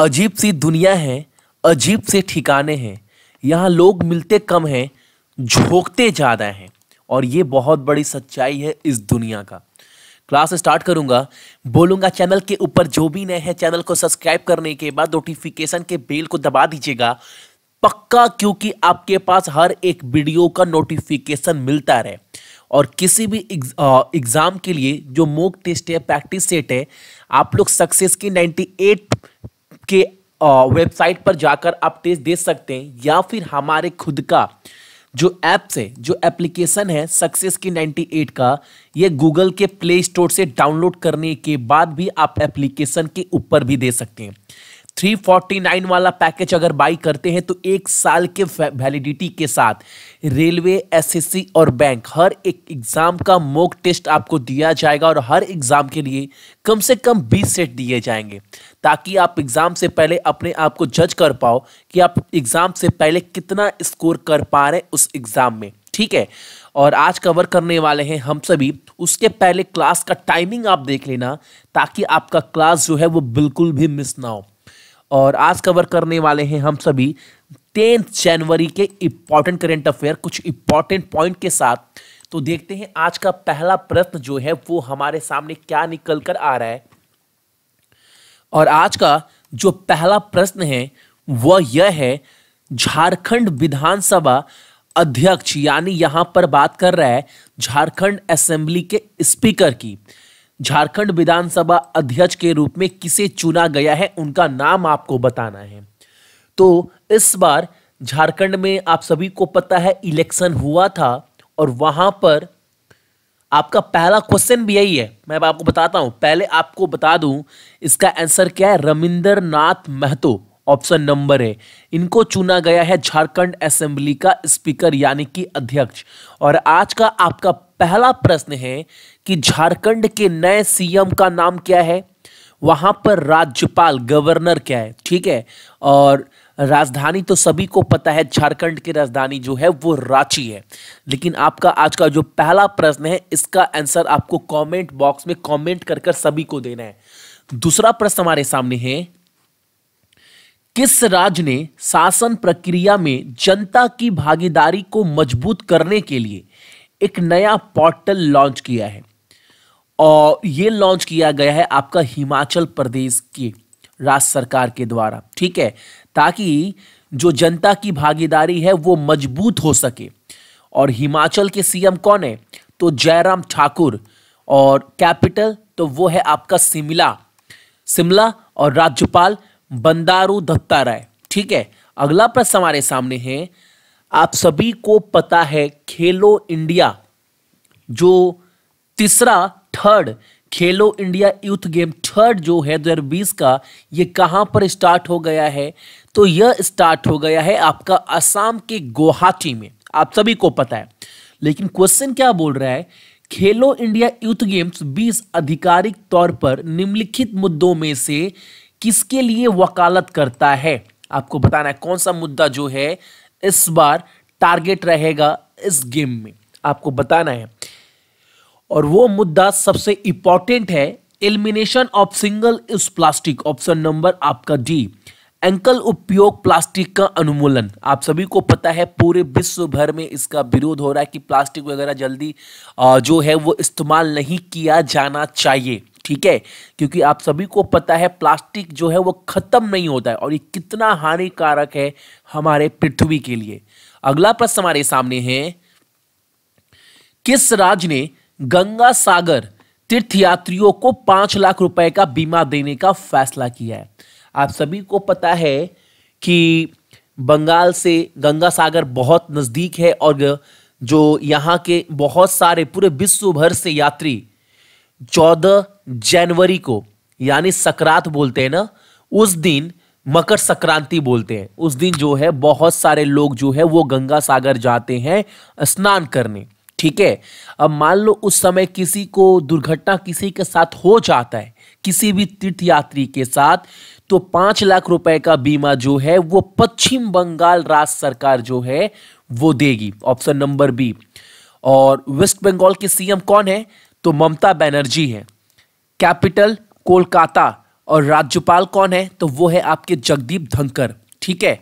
अजीब सी दुनिया है अजीब से ठिकाने हैं यहाँ लोग मिलते कम हैं झोंकते ज़्यादा हैं और ये बहुत बड़ी सच्चाई है इस दुनिया का क्लास स्टार्ट करूँगा बोलूँगा चैनल के ऊपर जो भी नए हैं चैनल को सब्सक्राइब करने के बाद नोटिफिकेशन के बेल को दबा दीजिएगा पक्का क्योंकि आपके पास हर एक वीडियो का नोटिफिकेशन मिलता रहे और किसी भी एग्ज़ाम के लिए जो मोक टेस्ट है प्रैक्टिस सेट है आप लोग सक्सेस की 98 के वेबसाइट पर जाकर आप टेस्ट दे सकते हैं या फिर हमारे खुद का जो ऐप्स है जो एप्लीकेशन है सक्सेस की 98 का ये गूगल के प्ले स्टोर से डाउनलोड करने के बाद भी आप एप्लीकेशन के ऊपर भी दे सकते हैं 349 वाला पैकेज अगर बाई करते हैं तो एक साल के वैलिडिटी के साथ रेलवे एसएससी और बैंक हर एक एग्ज़ाम का मॉक टेस्ट आपको दिया जाएगा और हर एग्ज़ाम के लिए कम से कम 20 सेट दिए जाएंगे ताकि आप एग्ज़ाम से पहले अपने आप को जज कर पाओ कि आप एग्ज़ाम से पहले कितना स्कोर कर पा रहे हैं उस एग्ज़ाम में ठीक है और आज कवर करने वाले हैं हम सभी उसके पहले क्लास का टाइमिंग आप देख लेना ताकि आपका क्लास जो है वो बिल्कुल भी मिस ना हो और आज कवर करने वाले हैं हम सभी टेंथ जनवरी के इम्पॉर्टेंट करेंट अफेयर कुछ इम्पॉर्टेंट पॉइंट के साथ तो देखते हैं आज का पहला प्रश्न जो है वो हमारे सामने क्या निकल कर आ रहा है और आज का जो पहला प्रश्न है वह यह है झारखंड विधानसभा अध्यक्ष यानी यहाँ पर बात कर रहा है झारखंड असेंबली के स्पीकर की झारखंड विधानसभा अध्यक्ष के रूप में किसे चुना गया है उनका नाम आपको बताना है तो इस बार झारखंड में आप सभी को पता है इलेक्शन हुआ था और वहां पर आपका पहला क्वेश्चन भी यही है मैं आपको बताता हूं पहले आपको बता दूं इसका आंसर क्या है रमिंदर नाथ महतो ऑप्शन नंबर है इनको चुना गया है झारखंड असेंबली का स्पीकर यानी कि अध्यक्ष और आज का आपका पहला प्रश्न है कि झारखंड के नए सीएम का नाम क्या है वहाँ पर राज्यपाल गवर्नर क्या है ठीक है और राजधानी तो सभी को पता है झारखंड की राजधानी जो है वो रांची है लेकिन आपका आज का जो पहला प्रश्न है इसका आंसर आपको कमेंट बॉक्स में कमेंट कर कर सभी को देना है दूसरा प्रश्न हमारे सामने है किस राज्य ने शासन प्रक्रिया में जनता की भागीदारी को मजबूत करने के लिए एक नया पोर्टल लॉन्च किया है और ये लॉन्च किया गया है आपका हिमाचल प्रदेश की राज्य सरकार के द्वारा ठीक है ताकि जो जनता की भागीदारी है वो मजबूत हो सके और हिमाचल के सीएम कौन है तो जयराम ठाकुर और कैपिटल तो वो है आपका शिमला शिमला और राज्यपाल बंदारू दत्ता राय ठीक है अगला प्रश्न हमारे सामने है आप सभी को पता है खेलो इंडिया जो तीसरा थर्ड खेलो इंडिया यूथ गेम थर्ड जो है 2020 का ये कहाँ पर स्टार्ट हो गया है तो यह स्टार्ट हो गया है आपका असम के गुवाहाटी में आप सभी को पता है लेकिन क्वेश्चन क्या बोल रहा है खेलो इंडिया यूथ गेम्स 20 आधिकारिक तौर पर निम्नलिखित मुद्दों में से किसके लिए वकालत करता है आपको बताना है कौन सा मुद्दा जो है इस बार टारगेट रहेगा इस गेम में आपको बताना है और वो मुद्दा सबसे इंपॉर्टेंट है elimination of single use plastic option number आपका डी एंकल उपयोग प्लास्टिक का अनुमूलन आप सभी को पता है पूरे विश्व भर में इसका विरोध हो रहा है कि प्लास्टिक वगैरह जल्दी जो है वो इस्तेमाल नहीं किया जाना चाहिए ठीक है क्योंकि आप सभी को पता है प्लास्टिक जो है वो ख़त्म नहीं होता है और ये कितना हानिकारक है हमारे पृथ्वी के लिए अगला प्रश्न हमारे सामने है किस राज्य ने गंगा सागर तीर्थयात्रियों को पांच लाख रुपए का बीमा देने का फैसला किया है आप सभी को पता है कि बंगाल से गंगा सागर बहुत नज़दीक है और जो यहाँ के बहुत सारे पूरे विश्व भर से यात्री चौदह जनवरी को यानी सक्रांत बोलते हैं ना उस दिन मकर संक्रांति बोलते हैं उस दिन जो है बहुत सारे लोग जो है वो गंगा सागर जाते हैं स्नान करने ठीक है अब मान लो उस समय किसी को दुर्घटना किसी के साथ हो जाता है किसी भी तीर्थयात्री के साथ तो पांच लाख रुपए का बीमा जो है वो पश्चिम बंगाल राज्य सरकार जो है वो देगी ऑप्शन नंबर बी और वेस्ट बंगाल के सीएम कौन है तो ममता बनर्जी है कैपिटल कोलकाता और राज्यपाल कौन है तो वो है आपके जगदीप धनकर ठीक है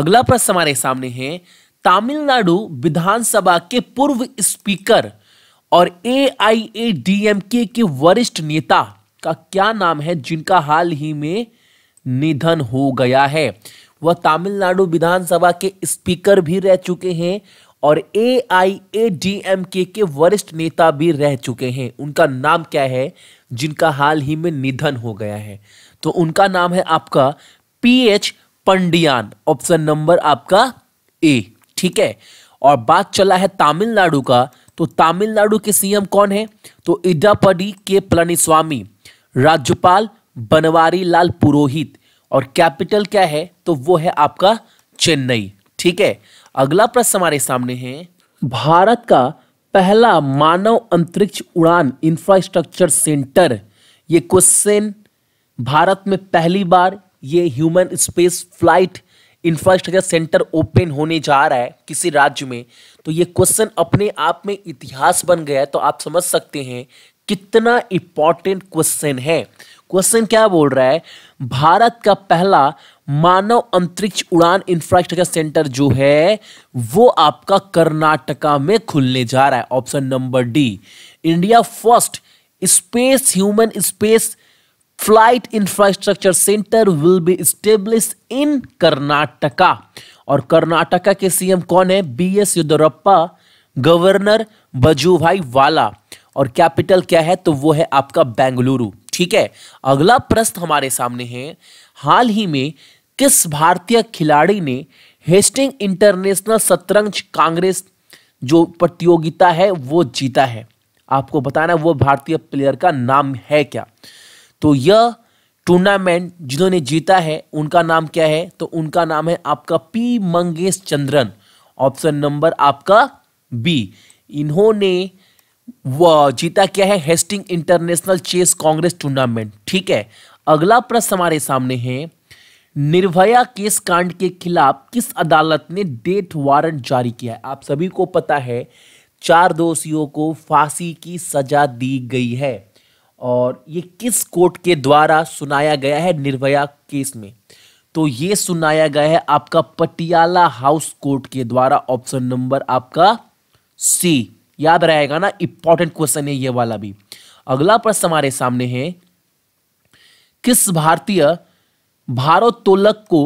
अगला प्रश्न हमारे सामने है तमिलनाडु विधानसभा के पूर्व स्पीकर और ए ए आई डी एम के वरिष्ठ नेता का क्या नाम है जिनका हाल ही में निधन हो गया है वह तमिलनाडु विधानसभा के स्पीकर भी रह चुके हैं और ए आई ए डी एम के के वरिष्ठ नेता भी रह चुके हैं उनका नाम क्या है जिनका हाल ही में निधन हो गया है तो उनका नाम है आपका P H Pandian option number आपका ए ठीक है और बात चला है तमिलनाडु का तो तमिलनाडु के सीएम कौन है तो इडापडी के पलनीस्वामी राज्यपाल बनवारी लाल पुरोहित और कैपिटल क्या है तो वो है आपका चेन्नई ठीक है अगला प्रश्न हमारे सामने है भारत का पहला मानव अंतरिक्ष उड़ान इंफ्रास्ट्रक्चर सेंटर ये क्वेश्चन भारत में पहली बार ये human space flight infrastructure centre open होने जा रहा है किसी राज्य में तो ये क्वेश्चन अपने आप में इतिहास बन गया है तो आप समझ सकते हैं कितना इंपॉर्टेंट क्वेश्चन है क्वेश्चन क्या बोल रहा है भारत का पहला मानव अंतरिक्ष उड़ान इंफ्रास्ट्रक्चर सेंटर जो है वो आपका कर्नाटका में खुलने जा रहा है option number D India first space human space flight infrastructure centre will be establish in Karnataka और कर्नाटका के सीएम कौन है B S Yeddyurappa governor Vajubhai Vala और कैपिटल क्या है तो वो है आपका बेंगलुरु ठीक है अगला प्रश्न हमारे सामने है हाल ही में किस भारतीय खिलाड़ी ने हेस्टिंग इंटरनेशनल शतरंज कांग्रेस जो प्रतियोगिता है वो जीता है आपको बताना वो भारतीय प्लेयर का नाम है क्या तो यह टूर्नामेंट जिन्होंने जीता है उनका नाम क्या है तो उनका नाम है आपका P Mangesh Chandran option number आपका बी इन्होंने वह जीता क्या है Hasting international chess congress tournament ठीक है अगला प्रश्न हमारे सामने है निर्भया केस कांड के खिलाफ किस अदालत ने डेथ वारंट जारी किया है आप सभी को पता है चार दोषियों को फांसी की सजा दी गई है और ये किस कोर्ट के द्वारा सुनाया गया है निर्भया केस में तो ये सुनाया गया है आपका पटियाला हाउस कोर्ट के द्वारा ऑप्शन नंबर आपका सी याद रहेगा ना इंपॉर्टेंट क्वेश्चन है ये वाला भी अगला प्रश्न हमारे सामने है किस भारतीय भारोत्तोलक को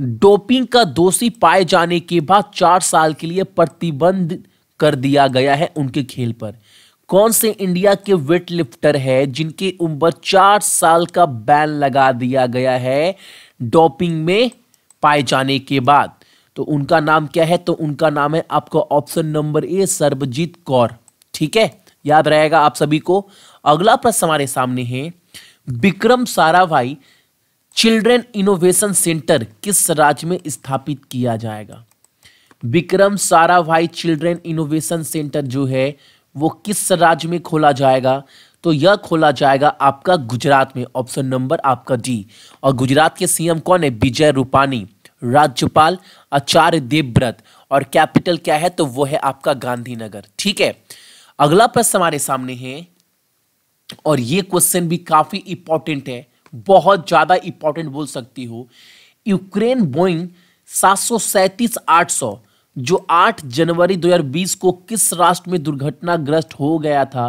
डोपिंग का दोषी पाए जाने के बाद चार साल के लिए प्रतिबंध कर दिया गया है उनके खेल पर कौन से इंडिया के वेट लिफ्टर है जिनके उम्र चार साल का बैन लगा दिया गया है डोपिंग में पाए जाने के बाद तो उनका नाम क्या है तो उनका नाम है आपका option number A Sarbjit Kaur ठीक है याद रहेगा आप सभी को अगला प्रश्न हमारे सामने है Vikram Sarabhai children innovation centre किस राज्य में स्थापित किया जाएगा Vikram Sarabhai children innovation centre जो है वो किस राज्य में खोला जाएगा तो यह खोला जाएगा आपका गुजरात में ऑप्शन नंबर आपका डी और गुजरात के सीएम कौन है विजय रूपानी राज्यपाल आचार्य देवव्रत और कैपिटल क्या है तो वो है आपका गांधीनगर ठीक है अगला प्रश्न हमारे सामने है और ये क्वेश्चन भी काफ़ी इंपॉर्टेंट है बहुत ज़्यादा इंपॉर्टेंट बोल सकती हो यूक्रेन बोइंग सात सौ जो 8 जनवरी 2020 को किस राष्ट्र में दुर्घटनाग्रस्त हो गया था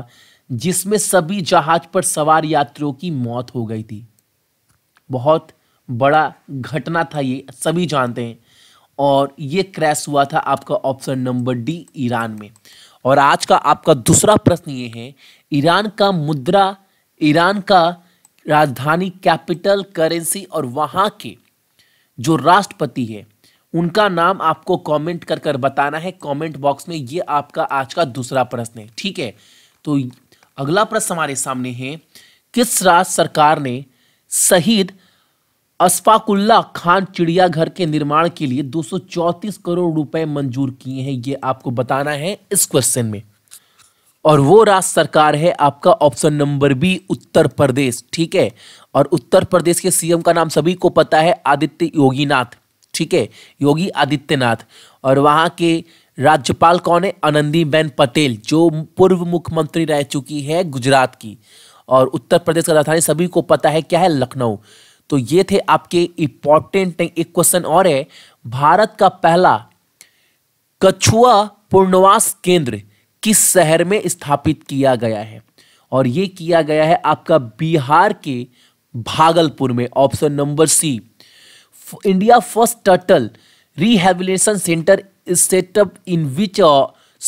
जिसमें सभी जहाज पर सवार यात्रियों की मौत हो गई थी बहुत बड़ा घटना था ये सभी जानते हैं और ये क्रैश हुआ था आपका ऑप्शन नंबर डी ईरान में और आज का आपका दूसरा प्रश्न ये है ईरान का मुद्रा ईरान का राजधानी कैपिटल करेंसी और वहाँ के जो राष्ट्रपति है उनका नाम आपको कमेंट कर कर बताना है कमेंट बॉक्स में ये आपका आज का दूसरा प्रश्न है ठीक है तो अगला प्रश्न हमारे सामने है किस राज्य सरकार ने शहीद अशफाकुल्ला खान चिड़ियाघर के निर्माण के लिए दो करोड़ रुपए मंजूर किए हैं ये आपको बताना है इस क्वेश्चन में और वो राज्य सरकार है आपका option number B Uttar Pradesh ठीक है और उत्तर प्रदेश के सीएम का नाम सभी को पता है आदित्य योगीनाथ ठीक है योगी आदित्यनाथ और वहाँ के राज्यपाल कौन है आनंदी बेन पटेल जो पूर्व मुख्यमंत्री रह चुकी है गुजरात की और उत्तर प्रदेश का राजधानी सभी को पता है क्या है लखनऊ तो ये थे आपके इंपॉर्टेंट एक क्वेश्चन और है भारत का पहला कछुआ पुनर्वास केंद्र किस शहर में स्थापित किया गया है और ये किया गया है आपका बिहार के भागलपुर में option number C India first turtle rehabilitation centre is set up in which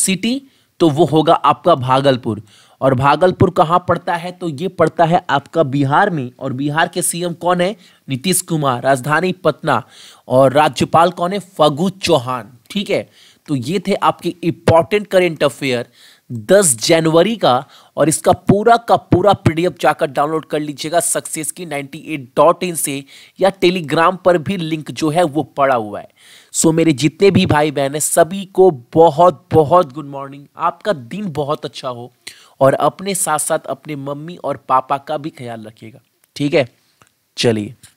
city तो वो होगा आपका भागलपुर और भागलपुर कहाँ पड़ता है तो ये पड़ता है आपका बिहार में और बिहार के सीएम कौन है नीतीश कुमार राजधानी पटना और राज्यपाल कौन है फगू चौहान ठीक है तो ये थे आपके इम्पॉर्टेंट करेंट अफेयर 10 जनवरी का और इसका पूरा का पूरा पीडीएफ जाकर डाउनलोड कर लीजिएगा सक्सेस की नाइन्टी डॉट इन से या टेलीग्राम पर भी लिंक जो है वो पड़ा हुआ है सो मेरे जितने भी भाई बहन हैं सभी को बहुत बहुत गुड मॉर्निंग आपका दिन बहुत अच्छा हो और अपने साथ साथ अपने मम्मी और पापा का भी ख्याल रखिएगा ठीक है चलिए